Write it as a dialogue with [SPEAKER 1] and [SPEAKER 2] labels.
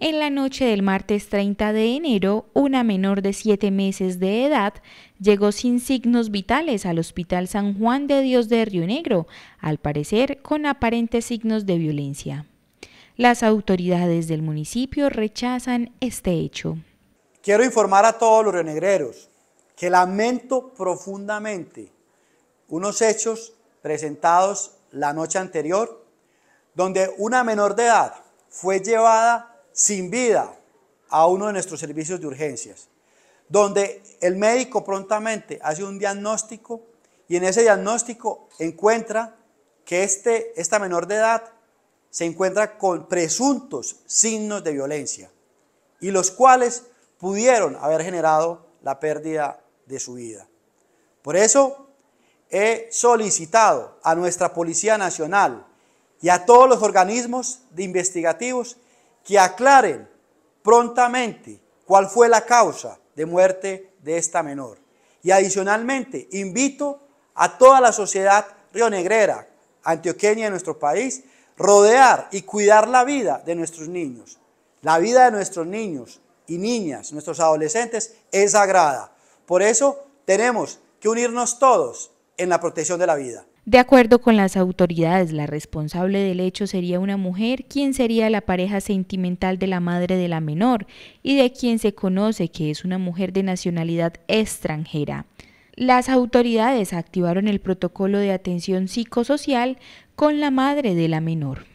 [SPEAKER 1] En la noche del martes 30 de enero, una menor de 7 meses de edad llegó sin signos vitales al Hospital San Juan de Dios de Río Negro, al parecer con aparentes signos de violencia. Las autoridades del municipio rechazan este hecho.
[SPEAKER 2] Quiero informar a todos los rionegreros que lamento profundamente unos hechos presentados la noche anterior, donde una menor de edad fue llevada sin vida a uno de nuestros servicios de urgencias, donde el médico prontamente hace un diagnóstico y en ese diagnóstico encuentra que este, esta menor de edad se encuentra con presuntos signos de violencia y los cuales pudieron haber generado la pérdida de su vida. Por eso he solicitado a nuestra Policía Nacional y a todos los organismos de investigativos que aclaren prontamente cuál fue la causa de muerte de esta menor. Y adicionalmente, invito a toda la sociedad rionegrera, antioqueña de nuestro país, rodear y cuidar la vida de nuestros niños. La vida de nuestros niños y niñas, nuestros adolescentes, es sagrada. Por eso tenemos que unirnos todos en la protección de la vida.
[SPEAKER 1] De acuerdo con las autoridades, la responsable del hecho sería una mujer quien sería la pareja sentimental de la madre de la menor y de quien se conoce que es una mujer de nacionalidad extranjera. Las autoridades activaron el protocolo de atención psicosocial con la madre de la menor.